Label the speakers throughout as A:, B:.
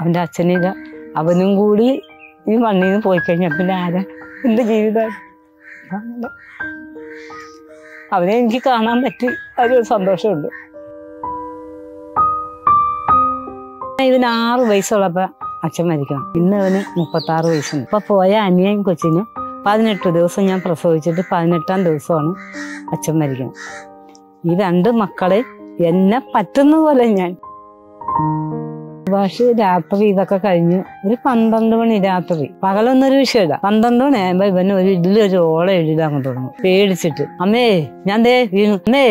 A: അവൻ്റെ അച്ഛനില്ല അവനും കൂടി ഈ മണ്ണിൽ നിന്ന് പോയി കഴിഞ്ഞാൽ പിന്നെ ആരാ എൻ്റെ ജീവിതം അവനെ എനിക്ക് കാണാൻ പറ്റി അതിലൊരു സന്തോഷമുണ്ട് ഇവന് ആറ് വയസ്സുള്ളപ്പോൾ അച്ഛൻ മരിക്കണം ഇന്ന് അവന് ആറ് വയസ്സുണ്ട് അപ്പൊ പോയ അനിയൻ കൊച്ചിന് പതിനെട്ട് ദിവസം ഞാൻ പ്രസവിച്ചിട്ട് പതിനെട്ടാം ദിവസമാണ് അച്ഛൻ മരിക്കണം ഈ രണ്ട് മക്കളെ എന്നെ പറ്റുന്ന പോലെ ഞാൻ ഭാഷ രാത്രി ഇതൊക്കെ കഴിഞ്ഞു ഒരു പന്ത്രണ്ട് മണി രാത്രി പകലൊന്നൊരു വിഷയമില്ല പന്ത്രണ്ട് മണി ആകുമ്പോ ഇവന് ഒരു ഇതില് ഒരു ഓള എഴുതാൻ തുടങ്ങും പേടിച്ചിട്ട് അമ്മേ ഞാൻ ദേ അമ്മേ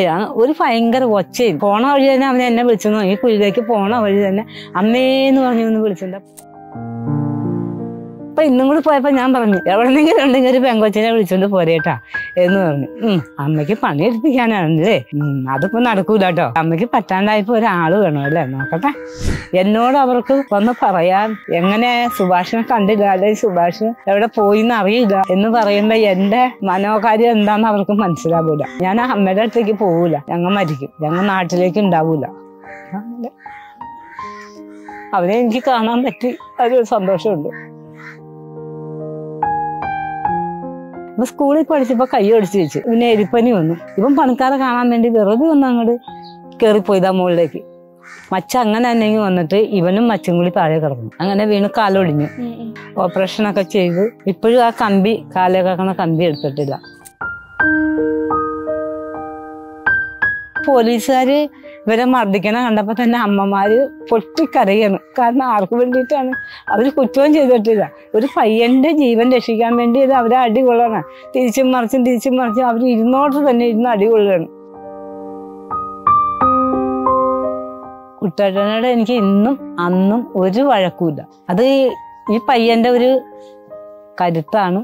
A: ഒരു ഭയങ്കര ഒച്ചയും പോണ വഴി തന്നെ അവനെ എന്നെ വിളിച്ചു ഈ കുഴിയിലേക്ക് പോണ വഴി തന്നെ അമ്മേന്ന് പറഞ്ഞു ഒന്ന് വിളിച്ചിട്ടുണ്ട് അപ്പൊ ഇന്നും കൂടി പോയപ്പോ ഞാൻ പറഞ്ഞു എവിടെന്നെങ്കിലും ഉണ്ടെങ്കിൽ ഒരു പെങ്കൊച്ചിനെ വിളിച്ചോണ്ട് പോരേട്ടാ എന്ന് പറഞ്ഞു അമ്മയ്ക്ക് പണി എടുപ്പിക്കാനാണല്ലേ അതിപ്പോ നടക്കൂല കേട്ടോ അമ്മയ്ക്ക് പറ്റാണ്ടായപ്പോ ഒരാള് വേണം അല്ലേ നോക്കട്ടെ എന്നോട് അവർക്ക് വന്ന് പറയാൻ എങ്ങനെ സുഭാഷിനെ കണ്ടില്ല അല്ലെ സുഭാഷ് എവിടെ പോയി എന്ന് അറിയില്ല എന്ന് പറയുമ്പോ എന്റെ മനോകാര്യം എന്താന്ന് അവർക്ക് മനസ്സിലാവൂല ഞാൻ അമ്മയുടെ അടുത്തേക്ക് പോവൂല ഞങ്ങൾ മരിക്കും ഞങ്ങൾ നാട്ടിലേക്ക് ഉണ്ടാവൂല അവരെ എനിക്ക് കാണാൻ പറ്റി അതൊരു സന്തോഷമുണ്ട് ഇപ്പൊ സ്കൂളിൽ പഠിച്ചപ്പോ കൈ അടിച്ചു വെച്ചു പിന്നെ എരിപ്പനി വന്നു ഇപ്പം പണിക്കാരെ കാണാൻ വേണ്ടി വെറുതെ വന്ന് അങ്ങോട്ട് കയറിപ്പോയതാ മുകളിലേക്ക് മച്ച അങ്ങനെ തന്നെ വന്നിട്ട് ഇവനും മച്ചും കൂടി താഴെ കിടന്നു അങ്ങനെ വീണ് കാലൊടിഞ്ഞു ഒക്കെ ചെയ്ത് ഇപ്പോഴും ആ കമ്പി കാലേ കാക്കണ കമ്പി എടുത്തിട്ടില്ല പോലീസുകാര് ഇവരെ മർദ്ദിക്കണ കണ്ടപ്പോ തന്നെ അമ്മമാര് പൊട്ടിക്കരയാണ് കാരണം ആർക്ക് വേണ്ടിയിട്ടാണ് അവർ കുറ്റവും ചെയ്തിട്ടില്ല ഒരു പയ്യന്റെ ജീവൻ രക്ഷിക്കാൻ വേണ്ടി ഇത് അവരെ അടികൊള്ളണം തിരിച്ചും മറിച്ചും തിരിച്ചും മറിച്ചും അവർ ഇരുന്നോട്ട് തന്നെ ഇരുന്ന് അടികൊള്ളുകയാണ് കുട്ടേട്ടനോട് എനിക്ക് ഇന്നും അന്നും ഒരു വഴക്കൂല അത് ഈ പയ്യന്റെ ഒരു കരുത്താണ്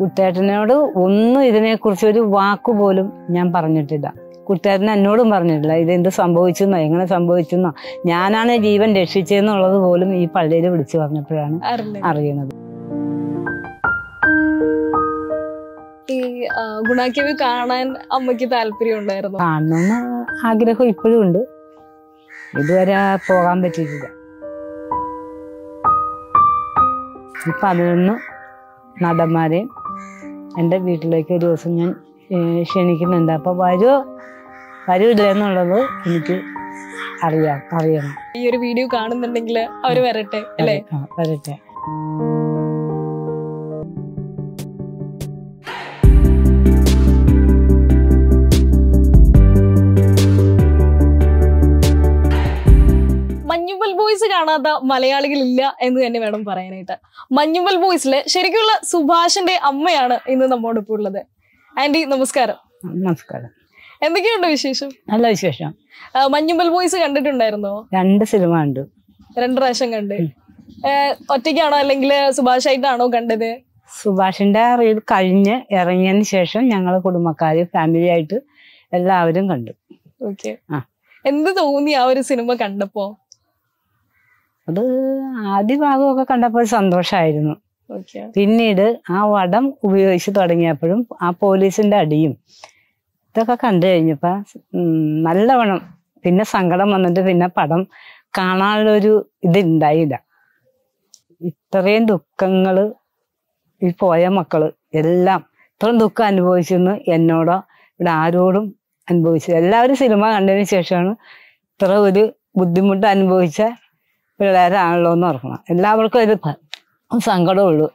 A: കുട്ടേട്ടനോട് ഒന്നും ഇതിനെക്കുറിച്ച് ഒരു വാക്ക് പോലും ഞാൻ പറഞ്ഞിട്ടില്ല കുട്ടേട്ടൻ എന്നോടും പറഞ്ഞിട്ടില്ല ഇതെന്ത് സംഭവിച്ചെന്നോ എങ്ങനെ സംഭവിച്ചെന്നോ ഞാനാണ് ജീവൻ രക്ഷിച്ചതെന്നുള്ളത് പോലും ഈ പള്ളിയിൽ വിളിച്ചു പറഞ്ഞപ്പോഴാണ് അറിയണത്
B: ഈ കാണാൻ അമ്മയ്ക്ക് കാണണമെന്ന്
A: ആഗ്രഹം ഇപ്പോഴും ഉണ്ട് ഇതുവരെ പോകാൻ പറ്റിയിട്ടില്ല ഇപ്പൊ അതിൽ നിന്ന് നടന്മാരെയും എൻ്റെ വീട്ടിലേക്ക് ഒരു ദിവസം ഞാൻ ക്ഷണിക്കുന്നുണ്ട് അപ്പോൾ വരുമോ വരൂല്ല എന്നുള്ളത് എനിക്ക് അറിയാം അറിയണം
B: ഈ ഒരു വീഡിയോ കാണുന്നുണ്ടെങ്കിൽ അവർ വരട്ടെ അല്ലേ വരട്ടെ കാണാത്ത ഇല്ല എന്ന് തന്നെ വേണം പറയാനായിട്ട് മഞ്ഞുമൽ ബോയ്സിലെ ശരിക്കുള്ള സുഭാഷിന്റെ അമ്മയാണ് ഇന്ന് നമ്മോടൊപ്പം ഉള്ളത് ആന്റി നമസ്കാരം നമസ്കാരം എന്തൊക്കെയുണ്ട് വിശേഷം നല്ല വിശേഷം മഞ്ഞുമൽ ബോയ്സ് കണ്ടിട്ടുണ്ടായിരുന്നോ
A: രണ്ട് സിനിമ കണ്ടു
B: രണ്ട് പ്രാവശ്യം കണ്ട് ഒറ്റയ്ക്കാണോ അല്ലെങ്കിൽ സുഭാഷായിട്ടാണോ കണ്ടത്
A: സുഭാഷിന്റെ റീൽ കഴിഞ്ഞ് ഇറങ്ങിയതിന് ശേഷം ഞങ്ങള് കുടുംബക്കാര് ഫാമിലി ആയിട്ട് എല്ലാവരും കണ്ടു
B: ഓക്കെ എന്ത് തോന്നി ആ ഒരു സിനിമ കണ്ടപ്പോ
A: അത് ആദ്യ ഭാഗമൊക്കെ കണ്ടപ്പോൾ സന്തോഷമായിരുന്നു പിന്നീട് ആ വടം ഉപയോഗിച്ച് തുടങ്ങിയപ്പോഴും ആ പോലീസിന്റെ അടിയും ഇതൊക്കെ കണ്ടു കഴിഞ്ഞപ്പോ നല്ലവണ്ണം പിന്നെ സങ്കടം വന്നിട്ട് പിന്നെ പടം ഒരു ഇതുണ്ടായില്ല ഇത്രയും ദുഃഖങ്ങള് ഈ പോയ മക്കള് എല്ലാം ഇത്രയും ദുഃഖം അനുഭവിച്ചെന്ന് എന്നോടോ ഇവിടെ ആരോടും അനുഭവിച്ചു എല്ലാവരും സിനിമ കണ്ടതിന് ശേഷമാണ് ഇത്ര ഒരു ബുദ്ധിമുട്ട് അനുഭവിച്ച പിള്ളേരാണല്ലോ എന്ന് ഓർക്കണം എല്ലാവർക്കും ഒരു സങ്കടമുള്ളൂ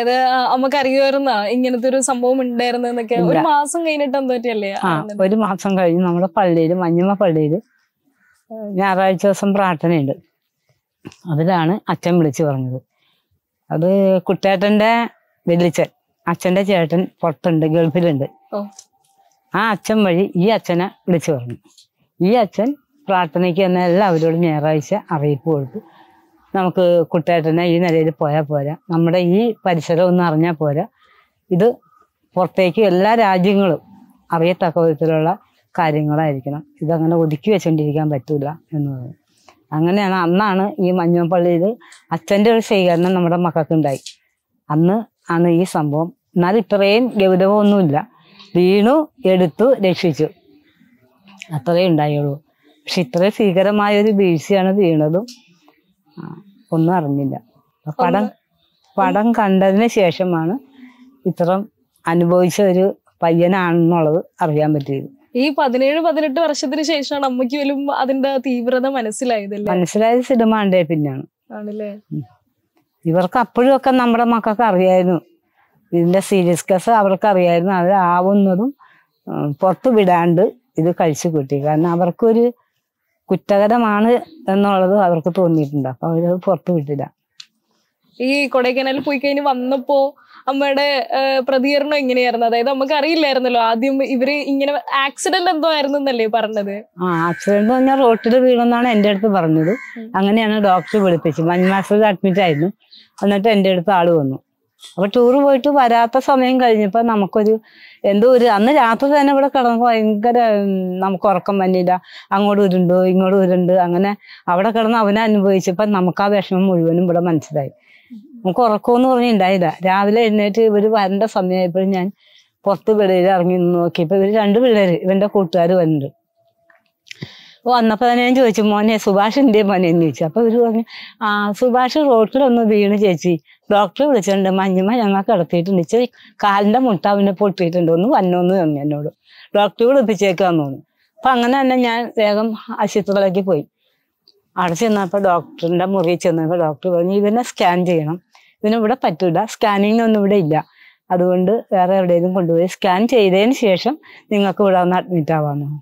B: അത് അമ്മക്ക് അറിയുമായിരുന്ന ഇങ്ങനത്തെ ഒരു സംഭവം ഉണ്ടായിരുന്നൊക്കെ ഒരു മാസം കഴിഞ്ഞിട്ട് എന്തോ പറ്റിയല്ലേ ഒരു
A: മാസം കഴിഞ്ഞ് നമ്മുടെ പള്ളിയിൽ മഞ്ഞമ്മ പള്ളിയിൽ ഞായറാഴ്ച ദിവസം പ്രാർത്ഥനയുണ്ട് അതിലാണ് അച്ഛൻ വിളിച്ചു പറഞ്ഞത് അത് കുട്ടേട്ടന്റെ വെല്ലിച്ചൻ അച്ഛന്റെ ചേട്ടൻ പുറത്തുണ്ട് ഗൾഫിലുണ്ട് ആ അച്ഛൻ വഴി ഈ അച്ഛനെ വിളിച്ചു പറഞ്ഞു ഈ അച്ഛൻ പ്രാർത്ഥനയ്ക്ക് തന്നെ എല്ലാവരോടും ഞായറാഴ്ച അറിയിപ്പ് കൊടുത്തു നമുക്ക് കുട്ടേട്ടനെ ഈ നിലയിൽ പോയാൽ പോരാ നമ്മുടെ ഈ പരിസരം ഒന്ന് അറിഞ്ഞാൽ പോരാ ഇത് പുറത്തേക്ക് എല്ലാ രാജ്യങ്ങളും അറിയത്തക്ക വിധത്തിലുള്ള കാര്യങ്ങളായിരിക്കണം ഇതങ്ങനെ ഒതുക്കി വെച്ചുകൊണ്ടിരിക്കാൻ പറ്റില്ല എന്ന് പറഞ്ഞു അങ്ങനെയാണ് അന്നാണ് ഈ മഞ്ഞപ്പള്ളിയിൽ അച്ഛൻ്റെ ഒരു സ്വീകരണം നമ്മുടെ മക്കൾക്ക് ഉണ്ടായി അന്ന് ആണ് ഈ സംഭവം എന്നാൽ ഇത്രയും ഗൗരവമൊന്നുമില്ല വീണു എടുത്തു രക്ഷിച്ചു അത്രയേ ഉണ്ടായുള്ളൂ പക്ഷെ ഇത്ര ഭീകരമായ ഒരു വീഴ്ചയാണ് വീണതും ഒന്നും അറിഞ്ഞില്ല പടം പടം കണ്ടതിന് ശേഷമാണ് ഇത്രം അനുഭവിച്ച ഒരു പയ്യനാണെന്നുള്ളത് അറിയാൻ പറ്റിയത്
B: ഈ പതിനേഴ് പതിനെട്ട് വർഷത്തിന് ശേഷമാണ് അമ്മയ്ക്ക് പോലും അതിന്റെ തീവ്രത മനസ്സിലായതല്ലേ
A: മനസ്സിലായത് സിനിമ കണ്ടേ പിന്നാണ് ആണല്ലേ ഇവർക്ക് ഒക്കെ നമ്മുടെ മക്കൾക്ക് അറിയായിരുന്നു ഇതിന്റെ കേസ് അവർക്ക് അറിയായിരുന്നു അത് ആവുന്നതും പുറത്ത് വിടാണ്ട് ഇത് കഴിച്ചു കൂട്ടി കാരണം അവർക്കൊരു കുറ്റകരമാണ് എന്നുള്ളത് അവർക്ക് തോന്നിയിട്ടുണ്ട് അപ്പൊ അവരത് പുറത്തു വിട്ടില്ല
B: ഈ കൊടൈക്കനാലിൽ പോയി കഴിഞ്ഞ് വന്നപ്പോ അമ്മയുടെ പ്രതികരണം എങ്ങനെയായിരുന്നു അതായത് നമുക്ക് അറിയില്ലായിരുന്നല്ലോ ആദ്യം ഇവര് ഇങ്ങനെ ആക്സിഡന്റ് എന്തോ ആയിരുന്നു എന്നല്ലേ പറഞ്ഞത്
A: ആ ആക്സിഡന്റ് പറഞ്ഞാൽ റോട്ടിൽ വീണെന്നാണ് എന്റെ അടുത്ത് പറഞ്ഞത് അങ്ങനെയാണ് ഡോക്ടർ വിളിപ്പിച്ചത് മഞ്ഞ മാസത്തിൽ അഡ്മിറ്റ് ആയിരുന്നു എന്നിട്ട് എന്റെ അടുത്ത് ആള് വന്നു അപ്പൊ ടൂർ പോയിട്ട് വരാത്ത സമയം കഴിഞ്ഞപ്പോ നമുക്കൊരു എന്തോ ഒരു അന്ന് രാത്രി തന്നെ ഇവിടെ കിടന്ന് ഭയങ്കര നമുക്ക് ഉറക്കം വന്നില്ല അങ്ങോട്ട് ഉരുണ്ട് ഇങ്ങോട്ട് ഉരുണ്ട് അങ്ങനെ അവിടെ കിടന്ന് അവനെ അനുഭവിച്ചപ്പോ നമുക്ക് ആ വിഷമം മുഴുവനും ഇവിടെ മനസ്സിലായി നമുക്ക് ഉറക്കമെന്ന് പറഞ്ഞ് ഉണ്ടായില്ല രാവിലെ എഴുന്നേറ്റ് ഇവര് വരേണ്ട സമയമായപ്പോഴും ഞാൻ പുറത്ത് വെളിയിൽ ഇറങ്ങി നോക്കിയപ്പോ ഇവര് രണ്ട് പിള്ളേര് ഇവന്റെ കൂട്ടുകാർ വന്നിട്ടുണ്ട് വന്നപ്പോൾ തന്നെ ഞാൻ ചോദിച്ചു മോനെ സുഭാഷിൻ്റെ മോനെ എന്ന് ചോദിച്ചു അപ്പോൾ ഇവർ പറഞ്ഞു ആ സുഭാഷ് റോട്ടിലൊന്ന് വീണ് ചേച്ചി ഡോക്ടറെ വിളിച്ചിട്ടുണ്ട് മഞ്ഞുമ ഞങ്ങൾ കിടത്തിയിട്ടുണ്ട് ചേച്ചി കാലിൻ്റെ മുട്ട അവനെ പൊട്ടിയിട്ടുണ്ട് ഒന്ന് വന്നോന്ന് തന്നെ എന്നോട് ഡോക്ടറെ വിളിപ്പിച്ചേക്കാൻ തോന്നുന്നു അപ്പം അങ്ങനെ തന്നെ ഞാൻ വേഗം ആശുപത്രിയിലേക്ക് പോയി അവിടെ ചെന്നപ്പോൾ ഡോക്ടറിൻ്റെ മുറിയിൽ ചെന്നപ്പോൾ ഡോക്ടർ പറഞ്ഞു ഇവനെ സ്കാൻ ചെയ്യണം ഇവനിവിടെ പറ്റൂല സ്കാനിങ്ങിനൊന്നും ഇവിടെ ഇല്ല അതുകൊണ്ട് വേറെ എവിടെയെങ്കിലും കൊണ്ടുപോയി സ്കാൻ ചെയ്തതിന് ശേഷം നിങ്ങൾക്ക് ഇവിടെ ഒന്ന് അഡ്മിറ്റ് ആവാമെന്ന്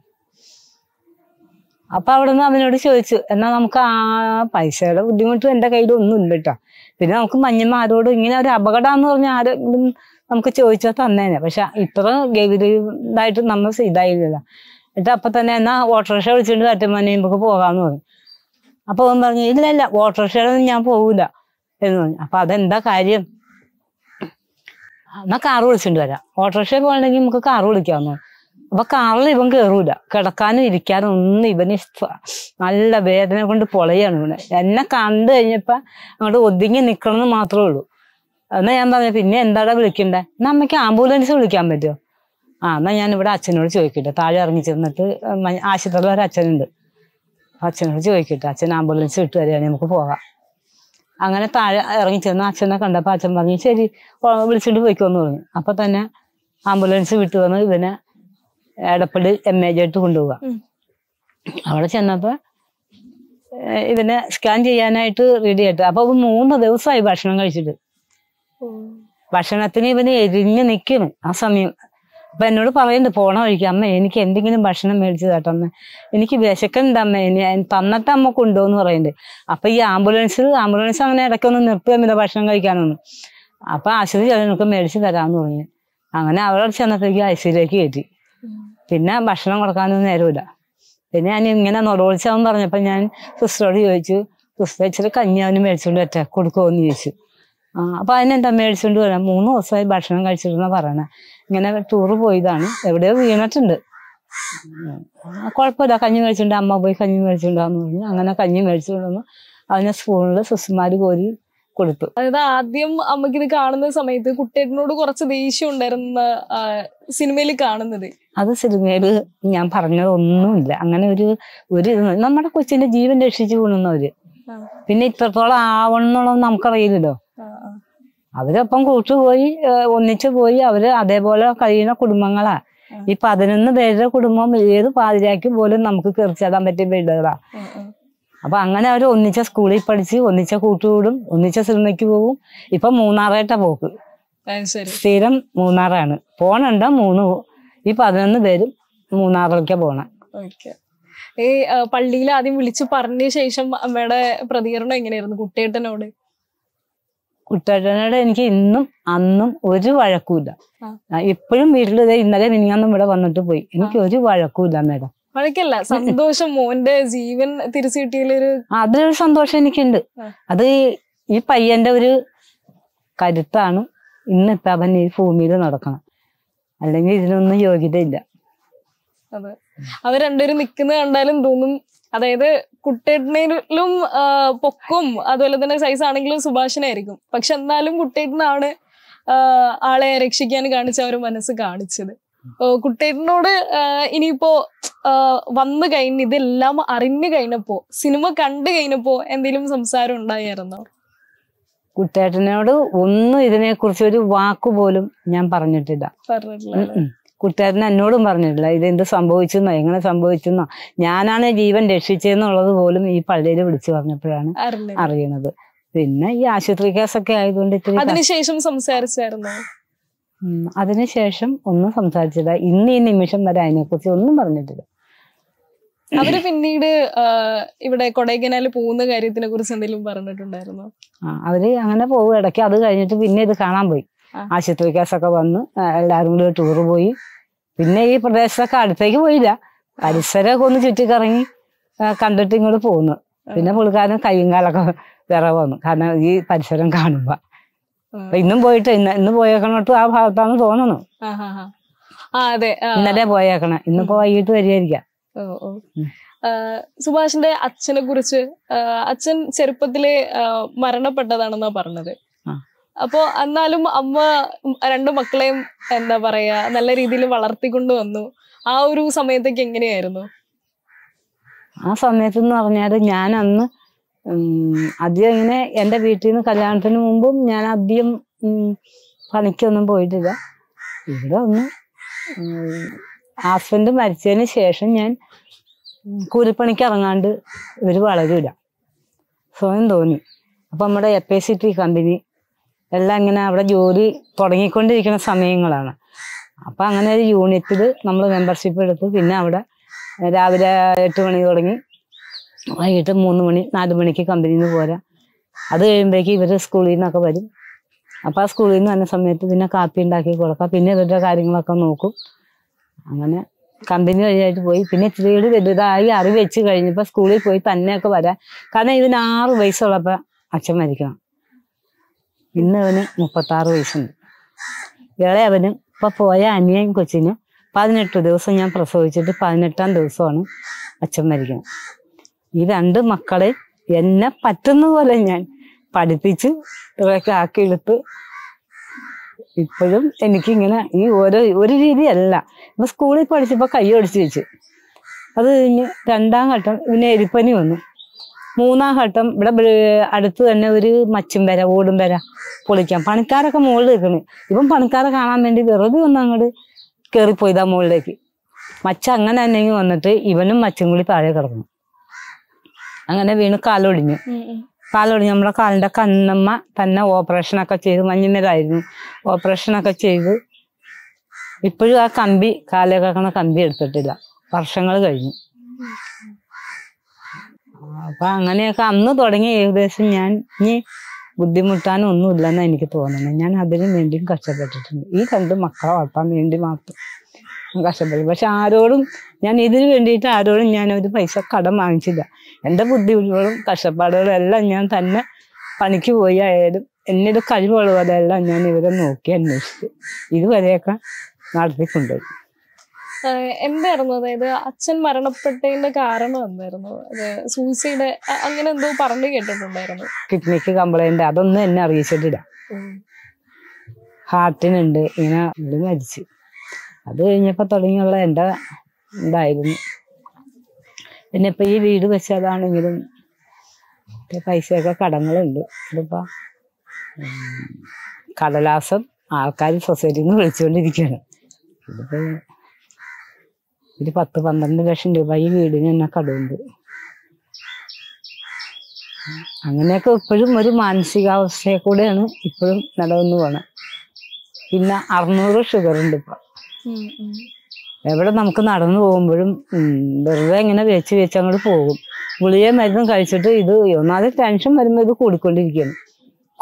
A: അപ്പൊ അവിടുന്ന് അവനോട് ചോദിച്ചു എന്നാ നമുക്ക് ആ പൈസയുടെ ബുദ്ധിമുട്ട് എന്റെ കയ്യിൽ ഒന്നും ഇല്ല കേട്ടോ പിന്നെ നമുക്ക് മഞ്ഞന്മാരോട് ഇങ്ങനെ ഒരു അപകടം എന്ന് പറഞ്ഞ ആരെങ്കിലും നമുക്ക് ചോദിച്ചാൽ തന്നേനെ പക്ഷെ ഇത്ര ഗൗരവമായിട്ട് നമ്മൾ ഇതായില്ലല്ലോ എന്നിട്ട് അപ്പൊ തന്നെ എന്നാ ഓട്ടോറിക്ഷ വിളിച്ചിട്ട് കറ്റമാനെ നമുക്ക് പോകാന്ന് പറഞ്ഞു അപ്പൊ അവൻ പറഞ്ഞു ഇല്ല ഇല്ല ഓട്ടോറിക്ഷയിലൊന്നും ഞാൻ പോകൂല എന്ന് പറഞ്ഞു അപ്പൊ അതെന്താ കാര്യം എന്നാ കാറ് വിളിച്ചിട്ട് വരാം ഓട്ടോറിക്ഷയിൽ പോകണമെങ്കിൽ നമുക്ക് കാറ് വിളിക്കാമെന്ന് പറഞ്ഞു അപ്പൊ കാറിൽ ഇവൻ കയറൂല കിടക്കാനും ഇരിക്കാനും ഒന്നും ഇവന് നല്ല വേദന കൊണ്ട് പൊളയാണ് ഇവനെ എന്നെ കണ്ടു കഴിഞ്ഞപ്പോ അങ്ങോട്ട് ഒതുങ്ങി നിക്കണമെന്ന് മാത്രമേ ഉള്ളൂ എന്നാ ഞാൻ പറഞ്ഞു പിന്നെ എന്താടാ വിളിക്കണ്ടേ എന്നാ അമ്മയ്ക്ക് ആംബുലൻസ് വിളിക്കാൻ പറ്റുമോ ആ എന്നാ ഞാൻ ഇവിടെ അച്ഛനോട് ചോദിക്കട്ടെ താഴെ ഇറങ്ങി ചെന്നിട്ട് ആശുപത്രിയിൽ ഒരു അച്ഛനുണ്ട് അച്ഛനോട് ചോദിക്കട്ടെ അച്ഛൻ ആംബുലൻസ് വിട്ടു തരികയാണെങ്കിൽ നമുക്ക് പോകാം അങ്ങനെ താഴെ ഇറങ്ങി ചെന്ന് അച്ഛനെ കണ്ടപ്പോൾ അച്ഛൻ പറഞ്ഞു ശരി വിളിച്ചിട്ട് പോയിക്കോന്ന് പറഞ്ഞു അപ്പൊ തന്നെ ആംബുലൻസ് വിട്ടു വന്ന് ഇവനെ എടപ്പള്ളി എം എ ജെട്ട് കൊണ്ടുപോകാം അവിടെ ചെന്നപ്പോ ഇതിനെ സ്കാൻ ചെയ്യാനായിട്ട് റെഡി ആയിട്ട് അപ്പൊ മൂന്ന് ദിവസമായി ഭക്ഷണം കഴിച്ചിട്ട് ഭക്ഷണത്തിന് ഇവന് എരിഞ്ഞു നിൽക്കുന്നു ആ സമയം അപ്പൊ എന്നോട് പറയുന്നുണ്ട് പോണ വഴിക്ക് അമ്മ എനിക്ക് എന്തെങ്കിലും ഭക്ഷണം മേടിച്ചു അമ്മ എനിക്ക് വിശക്കുന്നുണ്ട് അമ്മ ഇനി തന്നിട്ട് അമ്മ കൊണ്ടുപോകുന്നു പറയുന്നുണ്ട് അപ്പൊ ഈ ആംബുലൻസിൽ ആംബുലൻസ് അങ്ങനെ ഇടയ്ക്കൊന്ന് നിർത്തുക ഭക്ഷണം കഴിക്കാനൊന്നും അപ്പൊ ആശുപത്രി അവനൊക്കെ മേടിച്ചു തരാമെന്ന് പറഞ്ഞു അങ്ങനെ അവരോട് ചെന്നപ്പോഴേക്കും ഐസിയിലേക്ക് കയറ്റി പിന്നെ ഭക്ഷണം കൊടുക്കാനൊന്നും നേരമില്ല പിന്നെ ഞാൻ ഇങ്ങനെ നൊടോളിച്ചാന്ന് പറഞ്ഞപ്പോൾ ഞാൻ സിസ്റ്ററോട് ചോദിച്ചു സിസ്റ്റർ ഇച്ചിരി കഞ്ഞി അവന് മേടിച്ചുകൊണ്ട് പറ്റ കൊടുക്കുമെന്ന് ചോദിച്ചു ആ അപ്പൊ അതിനെന്താ മേടിച്ചുകൊണ്ട് വരാം മൂന്ന് ദിവസമായി ഭക്ഷണം കഴിച്ചിട്ടെന്നാ പറയണ ഇങ്ങനെ ടൂറ് പോയതാണ് എവിടെയോ വീണിട്ടുണ്ട് കുഴപ്പമില്ല കഞ്ഞി മേടിച്ചിട്ടുണ്ട് അമ്മ പോയി കഞ്ഞി മേടിച്ചിട്ടുണ്ടാന്ന് പറഞ്ഞു അങ്ങനെ കഞ്ഞി മേടിച്ചിട്ടുണ്ടെന്ന് അതിനെ സ്പൂണിൽ സിസ്റ്റർമാർ കോരി കൊടുത്തു അതായത് ആദ്യം അമ്മയ്ക്ക്
B: ഇത് കാണുന്ന സമയത്ത് കുട്ടേട്ടനോട് കുറച്ച് ദേഷ്യം ഉണ്ടായിരുന്ന സിനിമയിൽ കാണുന്നത്
A: അത് സിനിമയിൽ ഞാൻ പറഞ്ഞതൊന്നുമില്ല അങ്ങനെ ഒരു ഒരു നമ്മുടെ കൊച്ചിന്റെ ജീവൻ രക്ഷിച്ചു കൊണ്ടുവന്നവര് പിന്നെ ഇത്രത്തോളം ആവണമെന്നുള്ളത് നമുക്കറിയില്ലല്ലോ അവരൊപ്പം കൂട്ടുപോയി ഒന്നിച്ചു പോയി അവര് അതേപോലെ കഴിയുന്ന കുടുംബങ്ങളാ ഈ പതിനൊന്ന് പേരുടെ കുടുംബം ഏത് പാതിരാക്കി പോലും നമുക്ക് കയറി പറ്റിയ വീടുകളാ അപ്പൊ അങ്ങനെ അവർ ഒന്നിച്ച സ്കൂളിൽ പഠിച്ച് ഒന്നിച്ച കൂട്ടുകൂടും ഒന്നിച്ച സിനിമയ്ക്ക് പോകും ഇപ്പൊ മൂന്നാറായിട്ടാ പോക്ക് സ്ഥിരം മൂന്നാറാണ് പോണുണ്ട് മൂന്ന് ഈ പതിനൊന്ന് പേരും മൂന്നാറിലേക്കാ പോണേ
B: ഈ പള്ളിയിൽ ആദ്യം വിളിച്ചു പറഞ്ഞ ശേഷം അമ്മയുടെ പ്രതികരണം എങ്ങനെയായിരുന്നു കുട്ടിയേട്ടനോട്
A: കുട്ടേട്ടനോട് എനിക്ക് ഇന്നും അന്നും ഒരു വഴക്കൂല്ല ഇപ്പോഴും വീട്ടിൽ ഇന്നലെ നിങ്ങൾ ഇവിടെ വന്നിട്ട് പോയി എനിക്ക് ഒരു വഴക്കൂല്ല മേഡം
B: മഴയ്ക്കല്ല സന്തോഷം മോന്റെ ജീവൻ തിരിച്ചു കിട്ടിയൊരു
A: അതിനൊരു സന്തോഷം എനിക്കുണ്ട് അത് ഈ പയ്യന്റെ ഒരു കരുത്താണ് ഇന്നിപ്പ അവൻ ഈ ഭൂമിയിൽ നടക്കണം അല്ലെങ്കിൽ ഇതിനൊന്നും യോഗ്യതയില്ല
B: അതെ അവർ രണ്ടുപേരും നിൽക്കുന്നത് കണ്ടാലും തോന്നും അതായത് കുട്ടേട്ടനിലും പൊക്കും അതുപോലെ തന്നെ സൈസ് ആണെങ്കിലും സുഭാഷിനായിരിക്കും പക്ഷെ എന്നാലും കുട്ടേട്ടനാണ് ആളെ രക്ഷിക്കാൻ കാണിച്ച ഒരു മനസ്സ് കാണിച്ചത് കുട്ടേട്ടനോട് ഇനിയിപ്പോ വന്നു കഴിഞ്ഞ് ഇതെല്ലാം അറിഞ്ഞു കഴിഞ്ഞപ്പോ സിനിമ കണ്ടു കഴിഞ്ഞപ്പോ എന്തെങ്കിലും സംസാരം ഉണ്ടായിരുന്നോ
A: കുട്ടേട്ടനോട് ഒന്നും ഇതിനെ കുറിച്ച് ഒരു വാക്ക് പോലും ഞാൻ പറഞ്ഞിട്ടില്ല കുട്ടേട്ടൻ എന്നോടും പറഞ്ഞിട്ടില്ല ഇതെന്ത് സംഭവിച്ചെന്നോ എങ്ങനെ സംഭവിച്ചെന്നോ ഞാനാണ് ജീവൻ രക്ഷിച്ചെന്നുള്ളത് പോലും ഈ പള്ളിയിൽ വിളിച്ചു പറഞ്ഞപ്പോഴാണ് അറിയണത് പിന്നെ ഈ ആശുപത്രി കേസൊക്കെ ആയതുകൊണ്ട് അതിനുശേഷം
B: സംസാരിച്ചായിരുന്നു
A: അതിനുശേഷം ഒന്നും സംസാരിച്ചില്ല ഇന്ന് ഈ നിമിഷം വരെ കുറിച്ച് ഒന്നും പറഞ്ഞിട്ടില്ല
B: അവര് പിന്നീട് ഇവിടെ കൊടൈക്കനാൽ പോകുന്ന കാര്യത്തിനെ കുറിച്ച് എന്തെങ്കിലും പറഞ്ഞിട്ടുണ്ടായിരുന്നോ
A: അവര് അങ്ങനെ പോകും ഇടയ്ക്ക് അത് കഴിഞ്ഞിട്ട് പിന്നെ ഇത് കാണാൻ പോയി ആശുപത്രി കേസൊക്കെ വന്ന് എല്ലാവരും കൂടി ടൂർ പോയി പിന്നെ ഈ പ്രദേശത്തൊക്കെ അടുത്തേക്ക് പോയില്ല പരിസരമൊക്കെ ഒന്ന് ചുറ്റിക്കറങ്ങി കണ്ടിട്ട് ഇങ്ങോട്ട് പോകുന്നു പിന്നെ പുള്ളിക്കാരൻ കൈയും കാലൊക്കെ വിറവ് വന്നു കാരണം ഈ പരിസരം കാണുമ്പോ ഇന്നും പോയിട്ട് ഇന്ന് ഇന്ന് പോയേക്കണോട്ട് ആ ഭാഗത്താന്ന് തോന്നുന്നു
B: ആ അതെ ഇന്നലെ
A: പോയേക്കണേ ഇന്നിപ്പോ വൈകിട്ട് വരികയായിരിക്കാം
B: സുഭാഷിന്റെ അച്ഛനെ കുറിച്ച് അച്ഛൻ ചെറുപ്പത്തില് മരണപ്പെട്ടതാണെന്നാ പറഞ്ഞത് അപ്പോ എന്നാലും അമ്മ രണ്ടു മക്കളെയും എന്താ പറയാ നല്ല രീതിയിൽ വളർത്തിക്കൊണ്ടു വന്നു ആ ഒരു സമയത്തൊക്കെ എങ്ങനെയായിരുന്നു
A: ആ സമയത്ത് എന്ന് പറഞ്ഞാല് ഞാൻ അന്ന് ആദ്യം ഇങ്ങനെ എൻ്റെ വീട്ടിൽ നിന്ന് കല്യാണത്തിന് മുമ്പും ഞാൻ ആദ്യം പണിക്കൊന്നും പോയിട്ടില്ല ഇവിടെ ഒന്ന് ഹസ്ബൻഡ് മരിച്ചതിന് ശേഷം ഞാൻ കൂലിപ്പണിക്ക് ഇറങ്ങാണ്ട് ഇവർ വളരില്ല സ്വയം തോന്നി അപ്പൊ നമ്മുടെ A P C T company എല്ലാം ഇങ്ങനെ അവിടെ ജോലി തുടങ്ങിക്കൊണ്ടിരിക്കുന്ന സമയങ്ങളാണ് അപ്പൊ അങ്ങനെ ഒരു യൂണിറ്റിൽ നമ്മൾ മെമ്പർഷിപ്പ് എടുത്തു പിന്നെ അവിടെ രാവിലെ എട്ട് മണി തുടങ്ങി വൈകിട്ട് മൂന്ന് മണി നാല് മണിക്ക് കമ്പനിയിൽ നിന്ന് പോരാ അത് കഴിയുമ്പോഴേക്ക് ഇവർ സ്കൂളിൽ നിന്നൊക്കെ വരും അപ്പൊ ആ സ്കൂളിൽ നിന്ന് വന്ന സമയത്ത് പിന്നെ കാപ്പി ഉണ്ടാക്കി കൊടുക്കാം പിന്നെ ഇവരുടെ കാര്യങ്ങളൊക്കെ നോക്കും അങ്ങനെ കമ്പനി വഴിയായിട്ട് പോയി പിന്നെ ഇച്ചിരി വലുതായി അറി വെച്ച് കഴിഞ്ഞപ്പോൾ സ്കൂളിൽ പോയി തന്നെയൊക്കെ വരാം കാരണം ഇതിന് ആറ് വയസ്സുള്ളപ്പോൾ അച്ഛൻ മരിക്കണം ഇന്ന് അവന് മുപ്പത്താറ് വയസ്സുണ്ട് ഇളയവനും ഇപ്പം പോയ അനിയൻ കൊച്ചിന് പതിനെട്ട് ദിവസം ഞാൻ പ്രസവിച്ചിട്ട് പതിനെട്ടാം ദിവസമാണ് അച്ഛൻ മരിക്കണം ഈ രണ്ട് മക്കളെ എന്നെ പറ്റുന്ന പോലെ ഞാൻ പഠിപ്പിച്ച് ഇവരൊക്കെ എടുത്ത് ഇപ്പോഴും എനിക്കിങ്ങനെ ഈ ഓരോ ഒരു രീതിയല്ല ഇപ്പൊ സ്കൂളിൽ പഠിച്ചപ്പോൾ കൈ ഒടിച്ച് വെച്ച് അത് കഴിഞ്ഞ് രണ്ടാം ഘട്ടം പിന്നെ എരിപ്പനി വന്നു മൂന്നാം ഘട്ടം ഇവിടെ അടുത്ത് തന്നെ ഒരു മച്ചും വര ഓടും വര പൊളിക്കാം പണിക്കാരൊക്കെ മുകളിൽ നിൽക്കണ് ഇപ്പം പണിക്കാരെ കാണാൻ വേണ്ടി വെറുതെ ഒന്ന് അങ്ങോട്ട് കയറിപ്പോയിതാ മുകളിലേക്ക് മച്ച അങ്ങനെ തന്നെ വന്നിട്ട് ഇവനും മച്ചും കൂടി താഴെ കിടന്നു അങ്ങനെ വീണ് കാലൊടിഞ്ഞു കാലൊടിഞ്ഞു നമ്മളെ കാലിന്റെ കണ്ണമ്മ തന്നെ ഓപ്പറേഷൻ ഒക്കെ ചെയ്ത് ഓപ്പറേഷൻ ഒക്കെ ചെയ്ത് ഇപ്പോഴും ആ കമ്പി കാലേക്കണ കമ്പി എടുത്തിട്ടില്ല വർഷങ്ങൾ കഴിഞ്ഞു അപ്പൊ അങ്ങനെയൊക്കെ അന്ന് തുടങ്ങി ഏകദേശം ഞാൻ ഇനി ബുദ്ധിമുട്ടാനൊന്നുമില്ലെന്ന് എനിക്ക് തോന്നുന്നത് ഞാൻ അതിനു വേണ്ടിയും കഷ്ടപ്പെട്ടിട്ടുണ്ട് ഈ രണ്ട് മക്കളെ വളർത്താൻ വേണ്ടി മാത്രം കഷ്ടപ്പെടും പക്ഷെ ആരോടും ഞാൻ ഇതിന് വേണ്ടിയിട്ട് ആരോടും ഞാൻ ഒരു പൈസ കടം വാങ്ങിച്ചില്ല എൻ്റെ ബുദ്ധിമുട്ടുകളും കഷ്ടപ്പാടുകളും എല്ലാം ഞാൻ തന്നെ പണിക്ക് പോയി ആയാലും എന്നൊരു കഴിവുള്ളതെല്ലാം ഞാൻ ഇവരെ നോക്കി അന്വേഷിച്ച് ഇതുവരെയൊക്കെ നടത്തിക്കൊണ്ട്
B: എന്തായിരുന്നു അതായത് അച്ഛൻ മരണപ്പെട്ടതിന്റെ കാരണം എന്തായിരുന്നു സൂസൈഡ് അങ്ങനെ എന്തോ പറഞ്ഞു കേട്ടിട്ടുണ്ടായിരുന്നു
A: കിഡ്നിക്ക് കംപ്ലൈന്റ് അതൊന്നും എന്നെ അറിയിച്ചിട്ടില്ല ഹാർട്ടിനുണ്ട് ഇങ്ങനെ മരിച്ചു അത് കഴിഞ്ഞപ്പോ തുടങ്ങിയുള്ള എന്റെ ഇതായിരുന്നു പിന്നെ ഇപ്പൊ ഈ വീട് വെച്ചതാണെങ്കിലും പൈസയൊക്കെ കടങ്ങളുണ്ട് ഇതിപ്പോൾ കടലാസം ആൾക്കാർ സൊസൈറ്റിയിൽ നിന്ന് വിളിച്ചുകൊണ്ടിരിക്കുകയാണ് ഇതിപ്പോൾ ഒരു പത്ത് പന്ത്രണ്ട് ലക്ഷം രൂപ ഈ വീടിന് തന്നെ കടമുണ്ട് അങ്ങനെയൊക്കെ ഇപ്പോഴും ഒരു മാനസികാവസ്ഥയെ കൂടെയാണ് ഇപ്പോഴും നടന്നു പോണത് പിന്നെ അറുന്നൂറ് ഷുഗറുണ്ട് ഇപ്പം എവിടെ നമുക്ക് നടന്നു പോകുമ്പോഴും വെറുതെ ഇങ്ങനെ വെച്ച് വെച്ച് അങ്ങോട്ട് പോകും ഗുളിയെ മരുന്നും കഴിച്ചിട്ട് ഇത് ഒന്നാമത് ടെൻഷൻ വരുമ്പോൾ ഇത് കൂടിക്കൊണ്ടിരിക്കുകയാണ്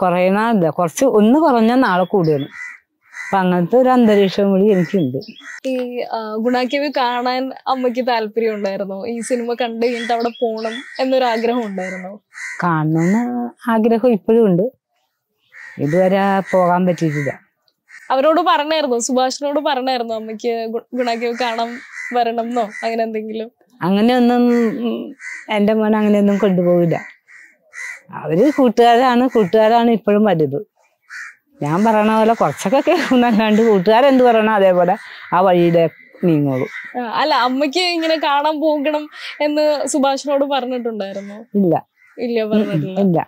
A: കുറയുന്നില്ല കുറച്ച് ഒന്ന് കുറഞ്ഞ നാളെ കൂടിയാണ് അപ്പൊ അങ്ങനത്തെ ഒരു അന്തരീക്ഷം കൂടി എനിക്കുണ്ട്
B: ഈ ഗുണാക്കിയവ് കാണാൻ അമ്മയ്ക്ക് താല്പര്യം ഉണ്ടായിരുന്നു ഈ സിനിമ കണ്ടു കഴിഞ്ഞിട്ട് അവിടെ പോകണം എന്നൊരു ആഗ്രഹം ഉണ്ടായിരുന്നു
A: കാണണമെന്ന് ആഗ്രഹം ഇപ്പോഴും ഉണ്ട് ഇതുവരെ പോകാൻ പറ്റിയിട്ടില്ല
B: അവരോട് പറഞ്ഞായിരുന്നു സുഭാഷിനോട് പറഞ്ഞായിരുന്നു അമ്മയ്ക്ക് ഗുണാക്കേവ് കാണാൻ വരണം എന്നോ അങ്ങനെ എന്തെങ്കിലും
A: അങ്ങനെയൊന്നും എന്റെ മോൻ അങ്ങനെയൊന്നും കൊണ്ടുപോകില്ല അവര് കൂട്ടുകാരാണ് കൂട്ടുകാരാണ് ഇപ്പോഴും വലുത് ഞാൻ പറയണ പോലെ കുറച്ചൊക്കെ കേൾക്കുന്നല്ലാണ്ട് കൂട്ടുകാരെന്ത് പറയണോ അതേപോലെ ആ വഴിയുടെ നീങ്ങോളൂ
B: അല്ല അമ്മയ്ക്ക് ഇങ്ങനെ കാണാൻ പോകണം എന്ന് സുഭാഷിനോട് പറഞ്ഞിട്ടുണ്ടായിരുന്നു ഇല്ല ഇല്ല പറഞ്ഞിട്ടില്ല ഇല്ല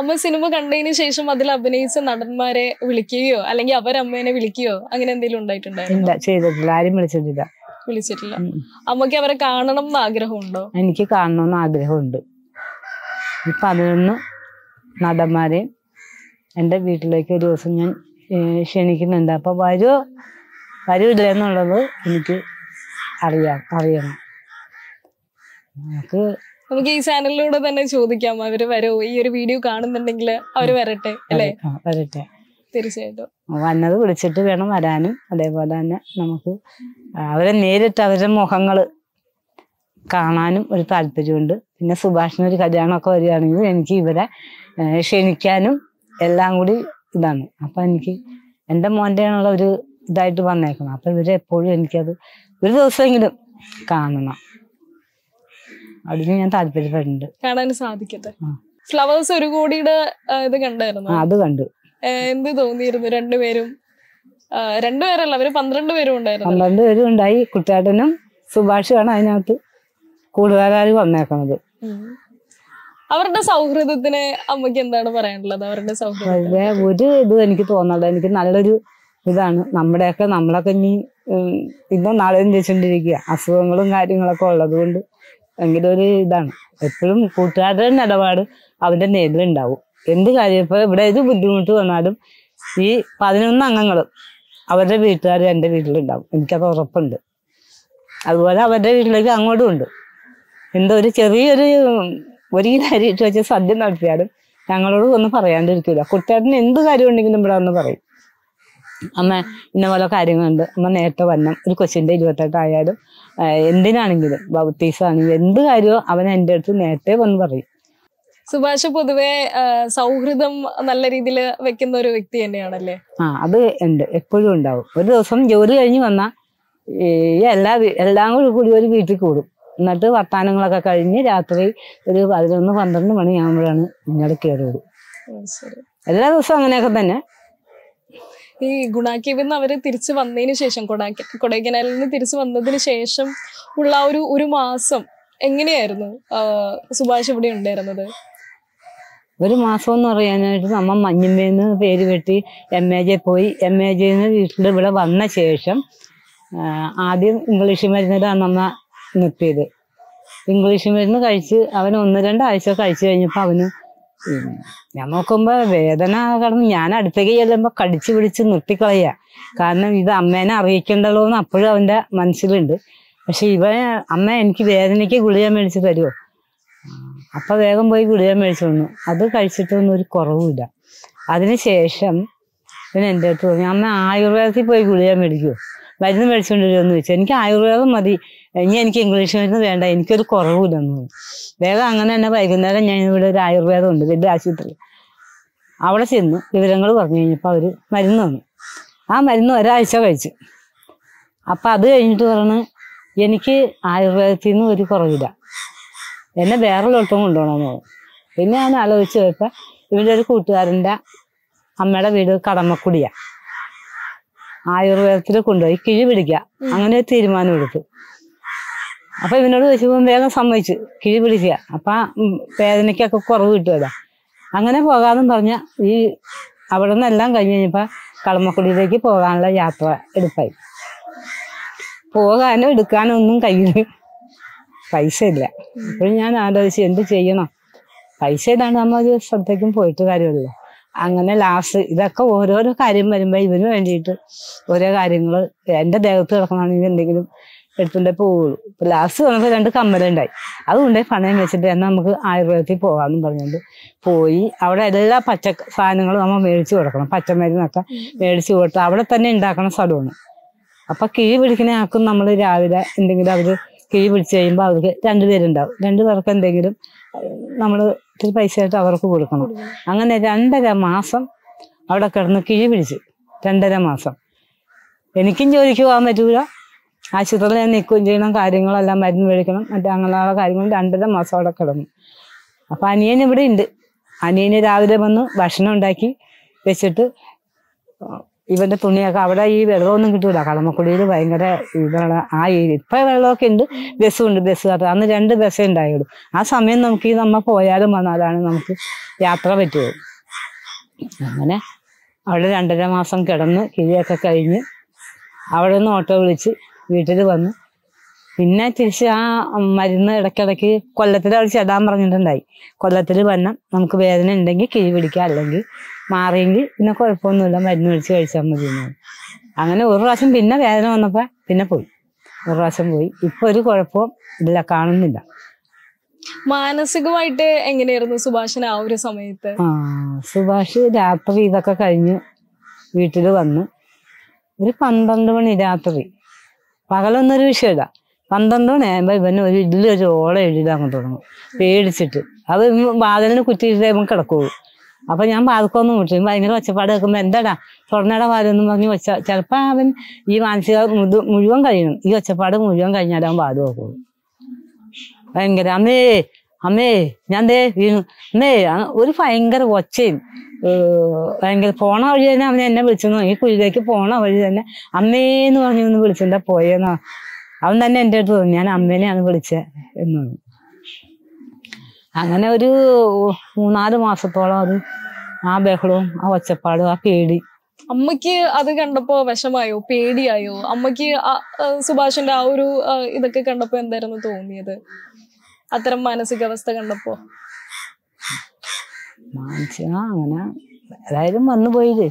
B: അമ്മ സിനിമ കണ്ടതിന് ശേഷം അതിൽ അഭിനയിച്ച നടന്മാരെ വിളിക്കുകയോ അല്ലെങ്കിൽ അവരമ്മേനെ വിളിക്കുകയോ അങ്ങനെ എന്തെങ്കിലും ഉണ്ടായിട്ടുണ്ടായിരുന്നു
A: ചെയ്തിട്ടില്ല ആരും വിളിച്ചിട്ടില്ല
B: വിളിച്ചിട്ടില്ല അമ്മക്ക് അവരെ കാണണം എന്ന് ആഗ്രഹമുണ്ടോ
A: എനിക്ക് കാണണമെന്ന് ആഗ്രഹമുണ്ട് ഇപ്പൊ പതിനൊന്ന് നടന്മാരെ എന്റെ വീട്ടിലേക്ക് ഒരു ദിവസം ഞാൻ ക്ഷണിക്കുന്നുണ്ട് അപ്പൊ വരുമോ വരൂല്ല എന്നുള്ളത് എനിക്ക് അറിയാം അറിയണം നമുക്ക്
B: നമുക്ക് ഈ ചാനലിലൂടെ തന്നെ ചോദിക്കാം അവര് വരുമോ ഈ ഒരു വീഡിയോ കാണുന്നുണ്ടെങ്കിൽ അവര് വരട്ടെ അല്ലേ വരട്ടെ തീർച്ചയായിട്ടും
A: വന്നത് വിളിച്ചിട്ട് വേണം വരാനും അതേപോലെ തന്നെ നമുക്ക് അവരെ നേരിട്ട് അവരുടെ മുഖങ്ങള് കാണാനും ഒരു താല്പര്യമുണ്ട് പിന്നെ സുഭാഷിന് ഒരു കല്യാണമൊക്കെ വരികയാണെങ്കിൽ എനിക്ക് ഇവരെ ക്ഷണിക്കാനും എല്ലാം കൂടി ഇതാണ് അപ്പൊ എനിക്ക് എൻ്റെ ഉള്ള ഒരു ഇതായിട്ട് വന്നേക്കണം അപ്പൊ ഇവരെപ്പോഴും എനിക്കത് ഒരു ദിവസമെങ്കിലും കാണണം അതിന് ഞാൻ താല്പര്യപ്പെടുന്നുണ്ട്
B: കാണാൻ സാധിക്കട്ടെ ഫ്ലവേഴ്സ് ഒരു കോടിയുടെ ഇത് കണ്ടായിരുന്നു അത് കണ്ടു എന്ത് തോന്നിയിരുന്നു രണ്ടുപേരും രണ്ടുപേരല്ല അവര് പന്ത്രണ്ട് പേരും ഉണ്ടായിരുന്നു പന്ത്രണ്ട്
A: പേരും ഉണ്ടായി കുട്ടിയാട്ടനും സുഭാഷുമാണ് അതിനകത്ത് കൂടുതലായി വന്നേക്കുന്നത്
B: അവരുടെ സൗഹൃദത്തിന് അമ്മയ്ക്ക് എന്താണ് പറയാനുള്ളത് അവരുടെ സൗഹൃദം
A: ഒരു ഇത് എനിക്ക് തോന്നുന്നുള്ളത് എനിക്ക് നല്ലൊരു ഇതാണ് നമ്മുടെയൊക്കെ നമ്മളൊക്കെ ഇനി ഇന്നും നാളെയും ജയിച്ചുകൊണ്ടിരിക്കുക അസുഖങ്ങളും കാര്യങ്ങളൊക്കെ ഉള്ളത് കൊണ്ട് ഭയങ്കര ഒരു ഇതാണ് എപ്പോഴും കൂട്ടുകാരുടെ ഇടപാട് അവന്റെ നേരിലുണ്ടാവും എന്ത് കാര്യം ഇപ്പൊ ഇവിടെ ഏത് ബുദ്ധിമുട്ട് വന്നാലും ഈ പതിനൊന്ന് അംഗങ്ങളും അവരുടെ വീട്ടുകാർ എൻ്റെ വീട്ടിലുണ്ടാവും എനിക്കത് ഉറപ്പുണ്ട് അതുപോലെ അവരുടെ വീട്ടിലേക്ക് അങ്ങോട്ടും ഉണ്ട് എന്തോ ഒരു ചെറിയൊരു ഒരു കാര്യം ഇട്ട് വെച്ച് സദ്യ നടത്തിയാലും ഞങ്ങളോട് ഒന്നും പറയാണ്ടിരിക്കില്ല കുട്ടിയാട്ടിന് എന്ത് കാര്യം ഉണ്ടെങ്കിലും ഇവിടെ ഒന്ന് പറയും അമ്മ ഇന്ന പോലെ കാര്യങ്ങളുണ്ട് അമ്മ നേരത്തെ വന്ന ഒരു കൊച്ചിൻ്റെ ഇരുപത്തെട്ടായാലും എന്തിനാണെങ്കിലും ബൗത്തീസ് ആണെങ്കിലും എന്ത് കാര്യവും അവൻ എന്റെ അടുത്ത് നേരത്തെ വന്ന് പറയും
B: സുഭാഷ് പൊതുവെ സൗഹൃദം നല്ല രീതിയിൽ വെക്കുന്ന ഒരു വ്യക്തി തന്നെയാണല്ലേ
A: ആ അത് ഉണ്ട് എപ്പോഴും ഉണ്ടാവും ഒരു ദിവസം ജോലി കഴിഞ്ഞ് വന്നാൽ എല്ലാ എല്ലാം കൂടി കൂടി ഒരു വീട്ടിൽ കൂടും എന്നിട്ട് വർത്താനങ്ങളൊക്കെ കഴിഞ്ഞ് രാത്രി ഒരു പതിനൊന്ന് പന്ത്രണ്ട് മണിയാകുമ്പോഴാണ് കയറി വിടും എല്ലാ ദിവസവും അങ്ങനെയൊക്കെ തന്നെ
B: ഈ ഗുണാക്കീവിൽ നിന്ന് അവര് തിരിച്ചു വന്നതിന് ശേഷം കൊടാക്കി കൊടൈക്കനാലിൽ നിന്ന് തിരിച്ചു വന്നതിന് ശേഷം ഉള്ള ഒരു ഒരു മാസം എങ്ങനെയായിരുന്നു സുഭാഷ് ഇവിടെ ഉണ്ടായിരുന്നത്
A: ഒരു മാസം എന്ന് പറയാനായിട്ട് നമ്മൾ മഞ്ഞമ്മേന്ന് പേര് കെട്ടി എം എ ജെ പോയി എം എ ജെ വീട്ടിൽ ഇവിടെ വന്ന ശേഷം ആദ്യം ഇംഗ്ലീഷ് മരുന്നിലാണ് നമ്മ നിർത്തിയത് ഇംഗ്ലീഷ് മരുന്ന് കഴിച്ച് അവൻ ഒന്ന് രണ്ടാഴ്ച കഴിച്ചു കഴിഞ്ഞപ്പോൾ അവന് ഞാൻ നോക്കുമ്പോ വേദന കടന്ന് ഞാൻ അടുത്തേക്ക് ചെല്ലുമ്പോ കടിച്ചു പിടിച്ച് നിർത്തിക്കളയ കാരണം ഇത് അമ്മേനെ അറിയിക്കണ്ടല്ലോ എന്ന് അപ്പോഴും അവന്റെ മനസ്സിലുണ്ട് പക്ഷെ ഇവൻ അമ്മ എനിക്ക് വേദനയ്ക്ക് ഗുളിക മേടിച്ചു തരുമോ അപ്പൊ വേഗം പോയി ഗുളിക മേടിച്ചു തന്നു അത് കഴിച്ചിട്ടൊന്നും ഒരു കുറവുമില്ല അതിനുശേഷം പിന്നെ എൻ്റെ അടുത്ത് തോന്നി അമ്മ ആയുർവേദത്തിൽ പോയി ഗുളിക മേടിക്കുമോ മരുന്ന് മേടിച്ചുകൊണ്ട് ചോദിച്ചു എനിക്ക് ആയുർവേദം മതി ഇനി എനിക്ക് ഇംഗ്ലീഷ് മരുന്ന് വേണ്ട എനിക്കൊരു കുറവില്ലെന്നു വേഗം അങ്ങനെ തന്നെ വൈകുന്നേരം ഞാൻ ഇവിടെ ഒരു ആയുർവേദം ഉണ്ട് വലിയ ആശുപത്രി അവിടെ ചെന്ന് വിവരങ്ങൾ പറഞ്ഞു കഴിഞ്ഞപ്പോൾ അവർ മരുന്ന് തന്നു ആ മരുന്ന് ഒരാഴ്ച കഴിച്ചു അപ്പം അത് കഴിഞ്ഞിട്ട് പറഞ്ഞ് എനിക്ക് ആയുർവേദത്തിൽ നിന്ന് ഒരു കുറവില്ല എന്നെ വേറെ ഒട്ടും കൊണ്ടുപോകണമെന്ന് പറഞ്ഞു പിന്നെ ഞാൻ ആലോചിച്ച് കേട്ട ഇവിടെ ഒരു കൂട്ടുകാരൻ്റെ അമ്മയുടെ വീട് കടമക്കുടിയാണ് ആയുർവേദത്തിൽ കൊണ്ടുപോയി കിഴി പിടിക്കുക അങ്ങനെ ഒരു തീരുമാനം എടുത്തു അപ്പൊ ഇവനോട് ശിവൻ വേഗം സമ്മതിച്ചു കിഴി പിടിക്കുക അപ്പൊ വേദനയ്ക്കൊക്കെ കുറവ് കിട്ടുക അങ്ങനെ പോകാമെന്നും പറഞ്ഞ ഈ അവിടെ നിന്നെല്ലാം കഴിഞ്ഞ് കഴിഞ്ഞപ്പോ കളമക്കുടിയിലേക്ക് പോകാനുള്ള യാത്ര എടുപ്പായി പോകാനോ എടുക്കാനോ ഒന്നും കയ്യിൽ പൈസ ഇല്ല അപ്പോൾ ഞാൻ ആലോചിച്ച് എന്ത് ചെയ്യണം പൈസ ഇതാണ് നമ്മൾ ഒരു ശ്രദ്ധയ്ക്കും പോയിട്ട് കാര്യമില്ല അങ്ങനെ ലാസ്റ്റ് ഇതൊക്കെ ഓരോരോ കാര്യം വരുമ്പോൾ ഇവന് വേണ്ടിയിട്ട് ഓരോ കാര്യങ്ങൾ എൻ്റെ ദേഹത്ത് കിടക്കണമെങ്കിൽ എന്തെങ്കിലും എടുത്തുണ്ടേ പോകുള്ളൂ ഇപ്പൊ ലാസ്റ്റ് വന്നപ്പോ രണ്ട് കമ്മലുണ്ടായി അതുകൊണ്ട് പണയം വെച്ചിട്ട് എന്നാ നമുക്ക് ആയുർവേദത്തിൽ പോകാമെന്നും പറഞ്ഞുകൊണ്ട് പോയി അവിടെ എല്ലാ പച്ച സാധനങ്ങളും നമ്മൾ മേടിച്ചു കൊടുക്കണം പച്ചമരുന്നൊക്കെ മേടിച്ചു കൊടുത്ത് അവിടെ തന്നെ ഉണ്ടാക്കണ സ്ഥലമാണ് അപ്പൊ കിഴി പിടിക്കുന്ന ആക്കും നമ്മൾ രാവിലെ എന്തെങ്കിലും അവര് കിഴി പിടിച്ചു കഴിയുമ്പോൾ അവർക്ക് രണ്ടുപേരുണ്ടാവും രണ്ടുപേർക്ക് എന്തെങ്കിലും നമ്മൾ ഇത്തിരി പൈസ ആയിട്ട് അവർക്ക് കൊടുക്കണം അങ്ങനെ രണ്ടര മാസം അവിടെ കിടന്ന് കിഴി പിടിച്ച് രണ്ടര മാസം എനിക്കും ജോലിക്ക് പോകാൻ പറ്റൂല ആശുപത്രിയിൽ ഞാൻ നിൽക്കുകയും ചെയ്യണം കാര്യങ്ങളെല്ലാം മരുന്ന് മേടിക്കണം മറ്റേ അങ്ങനെയുള്ള കാര്യങ്ങൾ രണ്ടര അവിടെ കിടന്നു അപ്പം അനിയൻ ഇവിടെ ഉണ്ട് അനിയന് രാവിലെ വന്ന് ഭക്ഷണം ഉണ്ടാക്കി വെച്ചിട്ട് ഇവന്റെ തുണിയൊക്കെ അവിടെ ഈ വെള്ളമൊന്നും കിട്ടൂല കളമക്കുടിയിൽ ഭയങ്കര ഇതാണ് ആ ഏരിയ ഇപ്പം വെള്ളമൊക്കെ ഉണ്ട് ബസ് കാത്ത അന്ന് രണ്ട് ബസ്സേ ഉണ്ടായുള്ളൂ ആ സമയം നമുക്ക് ഈ നമ്മ പോയാലും വന്നാലാണ് നമുക്ക് യാത്ര പറ്റുള്ളൂ അങ്ങനെ അവിടെ രണ്ടര മാസം കിടന്ന് കിഴിയൊക്കെ കഴിഞ്ഞ് അവിടെ നിന്ന് ഓട്ടോ വിളിച്ച് വീട്ടിൽ വന്നു പിന്നെ തിരിച്ച് ആ മരുന്ന് ഇടയ്ക്കിടയ്ക്ക് കൊല്ലത്തിൽ അവൾ ചെടാൻ പറഞ്ഞിട്ടുണ്ടായി കൊല്ലത്തിൽ വന്ന നമുക്ക് വേദന ഉണ്ടെങ്കിൽ കിഴി പിടിക്കുക അല്ലെങ്കിൽ മാറിയെങ്കിൽ പിന്നെ കുഴപ്പമൊന്നുമില്ല മരുന്ന് മേടിച്ച് കഴിച്ചാൽ മതി അങ്ങനെ ഒരു പ്രാവശ്യം പിന്നെ വേദന വന്നപ്പോൾ പിന്നെ പോയി ഒരു പ്രാവശ്യം പോയി ഇപ്പൊ ഒരു കുഴപ്പവും ഇല്ല കാണുന്നില്ല
B: മാനസികമായിട്ട് എങ്ങനെയായിരുന്നു സുഭാഷൻ ആ ഒരു സമയത്ത് ആ
A: സുഭാഷ് രാത്രി ഇതൊക്കെ കഴിഞ്ഞ് വീട്ടിൽ വന്ന് ഒരു പന്ത്രണ്ട് മണി രാത്രി പകലൊന്നൊരു വിഷയമില്ല പന്ത്രണ്ട് മണിയാകുമ്പോൾ ഇവന് ഒരു ഒരു ഓള എഴുതാൻ തുടങ്ങും പേടിച്ചിട്ട് അത് വാതിലിന് കുറ്റിയിട്ടേ നമുക്ക് കിടക്കുള്ളൂ അപ്പൊ ഞാൻ പാതുക്കൊന്ന് വിട്ടു ഭയങ്കര ഒച്ചപ്പാട് കേൾക്കുമ്പോ എന്താടാ തുറന്നട വാതെന്ന് പറഞ്ഞ് ഒച്ച ചിലപ്പോ അവൻ ഈ മാനസിക മുഴുവൻ കഴിയണം ഈ ഒച്ചപ്പാട് മുഴുവൻ കഴിഞ്ഞാലും അവൻ വാത് നോക്കുള്ളൂ ഭയങ്കര അമ്മേ അമ്മേ ഞാൻ ദേ അമ്മേ ഒരു ഭയങ്കര ഒച്ചയും ഭയങ്കര പോണ വഴി തന്നെ അവൻ എന്നെ വിളിച്ചു ഈ കുഴിയിലേക്ക് പോണ വഴി തന്നെ അമ്മേന്ന് പറഞ്ഞു ഒന്ന് വിളിച്ചിട്ടുണ്ടാ പോയെന്നാ അവൻ തന്നെ എൻ്റെ അടുത്ത് തോന്നി ഞാൻ അമ്മേനെയാണ് വിളിച്ചത് എന്ന് പറഞ്ഞു അങ്ങനെ ഒരു മൂന്നാല് മാസത്തോളം അത് ആ ബഹളവും ആ ഒച്ചപ്പാടും ആ പേടി
B: അമ്മയ്ക്ക് അത് കണ്ടപ്പോ വിഷമായോ പേടിയായോ അമ്മയ്ക്ക് സുഭാഷിന്റെ ആ ഒരു ഇതൊക്കെ കണ്ടപ്പോ എന്തായിരുന്നു തോന്നിയത് അത്തരം മാനസികാവസ്ഥ കണ്ടപ്പോ
A: അങ്ങനെ അതായത് വന്നു പോയത്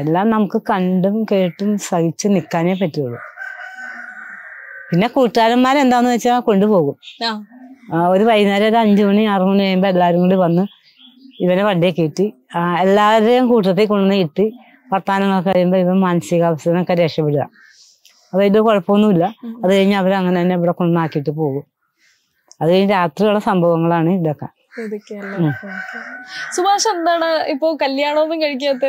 A: എല്ലാം നമുക്ക് കണ്ടും കേട്ടും സഹിച്ചു നിക്കാനേ പറ്റുള്ളൂ പിന്നെ കൂട്ടുകാരന്മാരെന്താന്ന് വെച്ചാൽ കൊണ്ടുപോകും ഒരു വൈകുന്നേരം ഒരു അഞ്ചു മണി ആറു മണി കഴിയുമ്പോ എല്ലാവരും കൂടി വന്ന് ഇവനെ വണ്ടിയെ കയറ്റി എല്ലാവരെയും കൂട്ടത്തിൽ കൊണ്ടുവന്ന് ഇട്ട് വർത്താനങ്ങളൊക്കെ കഴിയുമ്പോ ഇവൻ മാനസികാവസ്ഥ രക്ഷപ്പെടുക അതായത് കുഴപ്പമൊന്നുമില്ല അത് കഴിഞ്ഞ് അവരങ്ങനെ തന്നെ ഇവിടെ കൊണ്ടുവന്നാക്കിയിട്ട് പോകും അത് കഴിഞ്ഞ് രാത്രിയുള്ള സംഭവങ്ങളാണ് ഇതൊക്കെ
B: സുഭാഷ് എന്താണ് ഇപ്പോ കല്യാണമൊന്നും കഴിക്കാത്ത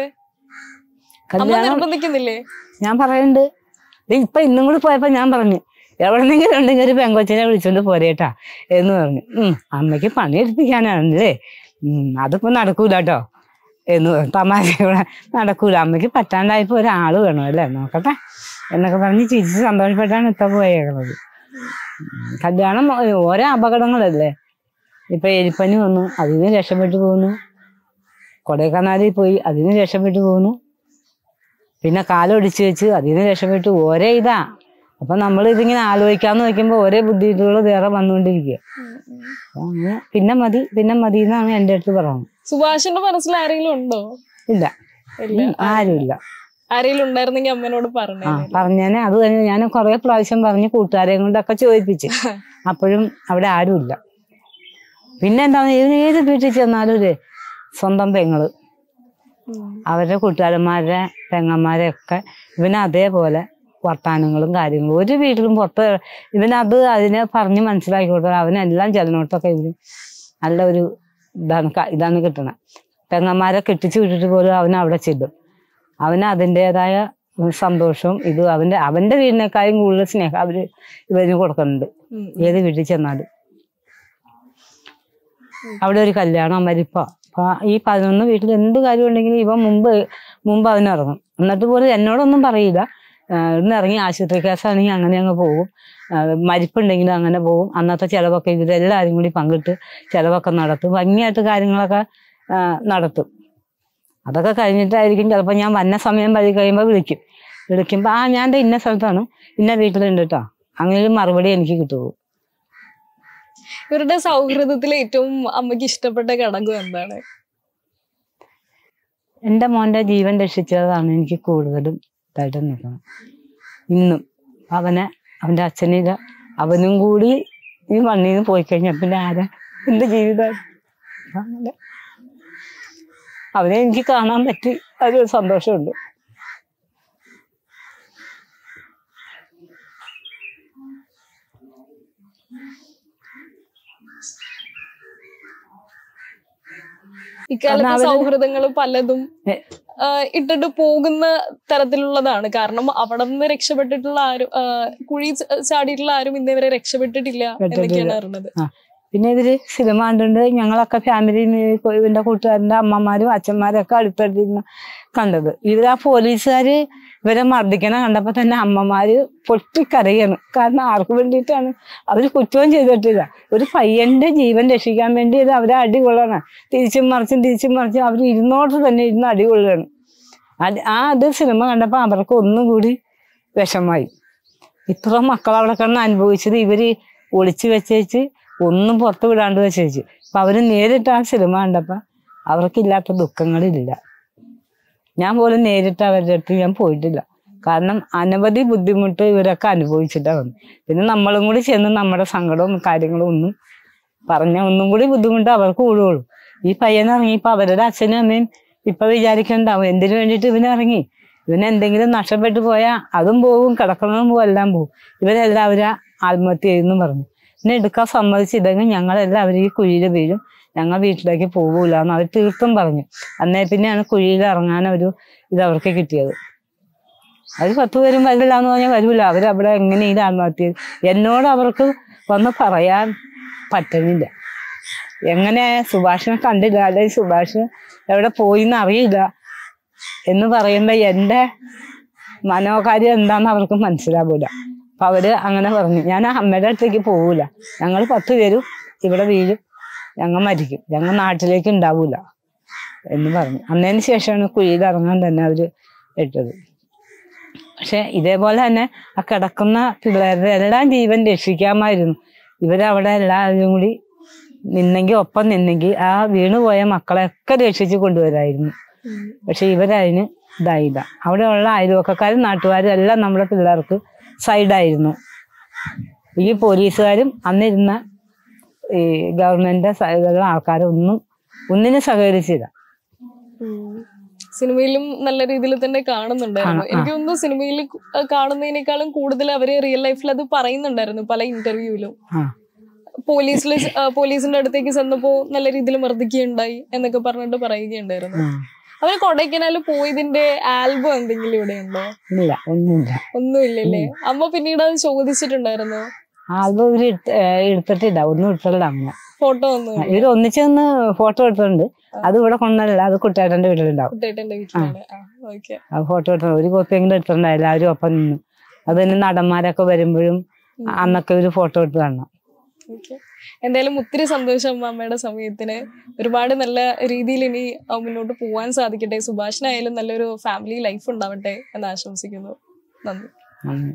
B: നിർബന്ധിക്കുന്നില്ലേ
A: ഞാൻ പറയണ്ട് ഇപ്പൊ ഇന്നും കൂടി പോയപ്പോ ഞാൻ പറഞ്ഞു എവിടെന്നെങ്കിലും ഉണ്ടെങ്കിൽ ഒരു പെങ്കൊച്ചിനെ വിളിച്ചോണ്ട് പോരേട്ടാ എന്ന് പറഞ്ഞു ഉം അമ്മയ്ക്ക് പണി എടുപ്പിക്കാനാണല്ലേ ഉം അതിപ്പോ നടക്കൂല കേട്ടോ എന്ന് പറഞ്ഞു തമാശ നടക്കൂല അമ്മയ്ക്ക് പറ്റാണ്ടായപ്പോ ഒരാള് വേണമല്ലേ നോക്കട്ടെ എന്നൊക്കെ പറഞ്ഞ് ചിരിച്ച് സന്തോഷപ്പെട്ടാണ് ഇപ്പൊ പോയേക്കുന്നത് കല്യാണം ഓരോ അപകടങ്ങളല്ലേ ഇപ്പൊ എലിപ്പനി വന്നു അതിന് രക്ഷപ്പെട്ടു പോകുന്നു കൊടൈക്കനാലിൽ പോയി അതിന് രക്ഷപ്പെട്ടു പോകുന്നു പിന്നെ കാലൊടിച്ചു വെച്ച് അതിന് രക്ഷപ്പെട്ടു ഒരേ ഇതാ അപ്പൊ നമ്മൾ ഇതിങ്ങനെ ആലോചിക്കാന്ന് നോക്കുമ്പോ ഒരേ ബുദ്ധിമുട്ടുകൾ വേറെ വന്നുകൊണ്ടിരിക്കുക അങ്ങനെ പിന്നെ മതി പിന്നെ മതി എന്നാണ് എന്റെ അടുത്ത് പറയുന്നത്
B: സുഭാഷിന്റെ മനസ്സിൽ ആരെങ്കിലും ഉണ്ടോ
A: ഇല്ല ആരുമില്ല
B: ആരെങ്കിലും അമ്മനോട് പറഞ്ഞു
A: പറഞ്ഞേനെ അത് തന്നെ ഞാൻ കൊറേ പ്രാവശ്യം പറഞ്ഞ് കൂട്ടുകാരെ കൊണ്ടൊക്കെ ചോദിപ്പിച്ചു അപ്പോഴും അവിടെ ആരുമില്ല പിന്നെ എന്താണ് ഇതിന് ഏത് വീട്ടിൽ ചെന്നാലും ഒരു സ്വന്തം പെങ്ങള് അവരുടെ കൂട്ടുകാരന്മാരുടെ പെങ്ങന്മാരെയൊക്കെ ഇവന് അതേപോലെ വർത്താനങ്ങളും കാര്യങ്ങളും ഒരു വീട്ടിലും പുറത്ത് ഇവനത് അതിനെ പറഞ്ഞ് മനസ്സിലാക്കി കൊടുത്താൽ അവനെല്ലാം ചെല്ലനോട്ടൊക്കെ ഇവന് നല്ല ഒരു ഇതാണ് ഇതാണ് കിട്ടണം പെങ്ങന്മാരെ കെട്ടിച്ചു വിട്ടിട്ട് പോലും അവൻ അവിടെ ചെല്ലും അവന് അതിൻ്റെതായ സന്തോഷവും ഇത് അവന്റെ അവന്റെ വീടിനേക്കാളും കൂടുതൽ സ്നേഹം അവര് ഇവരിന് കൊടുക്കുന്നുണ്ട് ഏത് വീട്ടിൽ ചെന്നാലും അവിടെ ഒരു കല്യാണം മരിപ്പ ഈ പതിനൊന്ന് വീട്ടിൽ എന്ത് കാര്യം ഉണ്ടെങ്കിലും ഇവൻ മുമ്പ് മുമ്പ് അവനിറങ്ങും എന്നിട്ട് പോലും എന്നോടൊന്നും പറയില്ല ഇന്ന് ഇറങ്ങി ആശുപത്രി കേസാണെങ്കിൽ അങ്ങനെ അങ്ങ് പോകും മരിപ്പുണ്ടെങ്കിൽ അങ്ങനെ പോകും അന്നത്തെ ചിലവൊക്കെ ഇതിലെല്ലാവരും കൂടി പങ്കിട്ട് ചിലവൊക്കെ നടത്തും ഭംഗിയായിട്ട് കാര്യങ്ങളൊക്കെ നടത്തും അതൊക്കെ കഴിഞ്ഞിട്ടായിരിക്കും ചിലപ്പോൾ ഞാൻ വന്ന സമയം വഴി കഴിയുമ്പോൾ വിളിക്കും വിളിക്കുമ്പോൾ ആ ഞാൻ ഇന്ന സ്ഥലത്താണ് ഇന്ന വീട്ടിലുണ്ട് കേട്ടോ അങ്ങനെ ഒരു മറുപടി എനിക്ക് കിട്ടുള്ളൂ
B: ഇവരുടെ സൗഹൃദത്തിൽ ഏറ്റവും അമ്മയ്ക്ക് ഇഷ്ടപ്പെട്ട ഘടകം എന്താണ്
A: എന്റെ മോന്റെ ജീവൻ രക്ഷിച്ചതാണ് എനിക്ക് കൂടുതലും ഇതായിട്ട് നിൽക്കുന്നത് ഇന്നും അവനെ അവന്റെ അച്ഛനില്ല അവനും കൂടി ഈ മണ്ണിൽ നിന്ന് പോയി കഴിഞ്ഞാൽ പിന്നെ ആരാ എന്റെ ജീവിതം അങ്ങനെ അവനെ എനിക്ക് കാണാൻ പറ്റി അതൊരു സന്തോഷമുണ്ട്
B: ഇക്കാലത്ത് സൗഹൃദങ്ങൾ പലതും ഇട്ടിട്ട് പോകുന്ന തരത്തിലുള്ളതാണ് കാരണം അവിടെ നിന്ന് രക്ഷപ്പെട്ടിട്ടുള്ള ആരും കുഴി ചാടിയിട്ടുള്ള ആരും ഇന്നേവരെ രക്ഷപ്പെട്ടിട്ടില്ല എന്നൊക്കെയാണ് അറിഞ്ഞത്
A: പിന്നെ ഇതിൽ സിനിമ കണ്ടുകൊണ്ട് ഞങ്ങളൊക്കെ ഫാമിലി എൻ്റെ കൂട്ടുകാരൻ്റെ അമ്മമാരും അച്ഛന്മാരൊക്കെ അടുത്തടുത്തിരുന്ന കണ്ടത് ഇതിൽ ആ പോലീസുകാർ ഇവരെ മർദ്ദിക്കണ കണ്ടപ്പോൾ തന്നെ അമ്മമാര് പൊട്ടിക്കരയാണ് കാരണം ആർക്ക് വേണ്ടിയിട്ടാണ് അവർ കുറ്റവും ചെയ്തിട്ടില്ല ഒരു പയ്യൻ്റെ ജീവൻ രക്ഷിക്കാൻ വേണ്ടി ഇത് അവരെ അടികൊള്ളണം തിരിച്ചും മറിച്ചും തിരിച്ചും മറിച്ചും അവർ ഇരുന്നോട്ട് തന്നെ ഇരുന്ന് അടികൊള്ളുകയാണ് ആ അത് സിനിമ കണ്ടപ്പോൾ അവർക്ക് ഒന്നും കൂടി വിഷമായി ഇത്ര മക്കൾ അവിടെ കിടന്ന് അനുഭവിച്ചത് ഇവര് ഒളിച്ചു വെച്ചേച്ച് ഒന്നും പുറത്തു വിടാണ്ട് ചോദിച്ചു അപ്പൊ അവര് നേരിട്ട് ആ സിനിമ കണ്ടപ്പോൾ അവർക്കില്ലാത്ത ദുഃഖങ്ങളില്ല ഞാൻ പോലും നേരിട്ട് അവരുടെ അടുത്ത് ഞാൻ പോയിട്ടില്ല കാരണം അനവധി ബുദ്ധിമുട്ട് ഇവരൊക്കെ അനുഭവിച്ചിട്ടാണ് പിന്നെ നമ്മളും കൂടി ചെന്ന് നമ്മുടെ സങ്കടവും കാര്യങ്ങളും ഒന്നും പറഞ്ഞ ഒന്നും കൂടി ബുദ്ധിമുട്ട് അവർക്ക് കൂടുകയുള്ളൂ ഈ പയ്യൻ ഇറങ്ങിയപ്പോൾ അവരുടെ അച്ഛനും അമ്മയും ഇപ്പൊ വിചാരിക്കണ്ടാവും എന്തിനു വേണ്ടിയിട്ട് ഇവൻ ഇറങ്ങി ഇവൻ എന്തെങ്കിലും നഷ്ടപ്പെട്ടു പോയാൽ അതും പോവും കിടക്കുന്നതും പോവും എല്ലാം പോവും ഇവരെല്ലാവരും ആത്മഹത്യ ചെയ്യുന്നു പറഞ്ഞു എന്നെ എടുക്കാൻ സമ്മതിച്ചില്ലെങ്കിൽ ഞങ്ങളെല്ലാവരും ഈ കുഴിയിൽ വീഴും ഞങ്ങൾ വീട്ടിലേക്ക് പോകൂല എന്ന് അവർ തീർത്തും പറഞ്ഞു അന്നേ പിന്നെയാണ് കുഴിയിൽ ഇറങ്ങാൻ ഒരു ഇത് അവർക്ക് കിട്ടിയത് അവർ പത്ത് പേരും വരില്ല എന്ന് പറഞ്ഞാൽ വരില്ല അവരവിടെ എങ്ങനെയാണ് ആത്മഹത്യ എന്നോട് അവർക്ക് വന്ന് പറയാൻ പറ്റുന്നില്ല എങ്ങനെ സുഭാഷിനെ കണ്ടില്ല അല്ലെങ്കിൽ സുഭാഷ് എവിടെ പോയി എന്ന് അറിയില്ല എന്ന് പറയുമ്പോൾ എൻ്റെ മനോകാര്യം എന്താണെന്ന് അവർക്ക് മനസ്സിലാവൂല അപ്പൊ അവര് അങ്ങനെ പറഞ്ഞു ഞാൻ അമ്മയുടെ അടുത്തേക്ക് പോകൂല ഞങ്ങൾ പത്ത് പേരും ഇവിടെ വീഴും ഞങ്ങൾ മരിക്കും ഞങ്ങൾ നാട്ടിലേക്ക് ഉണ്ടാവൂല എന്ന് പറഞ്ഞു അന്നതിന് ശേഷമാണ് കുഴിയിൽ ഇറങ്ങാൻ തന്നെ അവര് ഇട്ടത് പക്ഷെ ഇതേപോലെ തന്നെ ആ കിടക്കുന്ന പിള്ളേരുടെ എല്ലാം ജീവൻ രക്ഷിക്കാമായിരുന്നു ഇവരവിടെ എല്ലാവരും കൂടി നിന്നെങ്കിൽ ഒപ്പം നിന്നെങ്കിൽ ആ വീണുപോയ മക്കളെയൊക്കെ രക്ഷിച്ചു കൊണ്ടുവരായിരുന്നു പക്ഷെ ഇവരതിന് ഇതായില്ല അവിടെയുള്ള അയൽവക്കക്കാരും നാട്ടുകാരും എല്ലാം നമ്മുടെ പിള്ളേർക്ക് സൈഡായിരുന്നു ഈ പോലീസുകാരും അന്നിരുന്ന ഈ ഗവൺമെന്റ് ആൾക്കാരും ഒന്നും ഒന്നിനും സഹകരിച്ചില്ല
B: സിനിമയിലും നല്ല രീതിയിൽ തന്നെ കാണുന്നുണ്ടായിരുന്നു എനിക്ക് തോന്നുന്നു സിനിമയിൽ കാണുന്നതിനേക്കാളും കൂടുതൽ അവര് റിയൽ ലൈഫിൽ അത് പറയുന്നുണ്ടായിരുന്നു പല ഇന്റർവ്യൂവിലും പോലീസിൽ പോലീസിന്റെ അടുത്തേക്ക് ചെന്നപ്പോ നല്ല രീതിയിൽ മർദ്ദിക്കുകയുണ്ടായി എന്നൊക്കെ പറഞ്ഞിട്ട് പറയുകയുണ്ടായിരുന്നു അവര് കൊടൈക്കനാൽ പോയതിന്റെ ആൽബം എന്തെങ്കിലും ഇവിടെ ഉണ്ടോ
A: ഇല്ല ഒന്നുമില്ല
B: ഒന്നുമില്ലല്ലേ അമ്മ പിന്നീട് അത് ചോദിച്ചിട്ടുണ്ടായിരുന്നു
A: ആൽബം ഇവര് എടുത്തിട്ടില്ല ഒന്നും എടുത്തിട്ടില്ല അമ്മ
B: ഫോട്ടോ ഒന്നും ഇവര്
A: ഒന്നിച്ചൊന്ന് ഫോട്ടോ എടുത്തിട്ടുണ്ട് അത് ഇവിടെ കൊണ്ടല്ല അത് കുട്ടേട്ടന്റെ വീട്ടിലുണ്ടാവും ഫോട്ടോ എടുത്തു ഒരു കോപ്പി എങ്കിലും എടുത്തിട്ടുണ്ടായില്ല അവരും ഒപ്പം നിന്നു അത് തന്നെ നടന്മാരൊക്കെ വരുമ്പോഴും അന്നൊക്കെ ഒരു ഫോട്ടോ എടുത്ത് കാണണം
B: എന്തായാലും ഒത്തിരി സന്തോഷം അമ്മയുടെ സമയത്തിന് ഒരുപാട് നല്ല രീതിയിൽ ഇനി മുന്നോട്ട് പോകാൻ സാധിക്കട്ടെ സുഭാഷിനായാലും നല്ലൊരു ഫാമിലി ലൈഫ്
A: ഉണ്ടാവട്ടെ എന്ന് ആശംസിക്കുന്നു
B: നന്ദി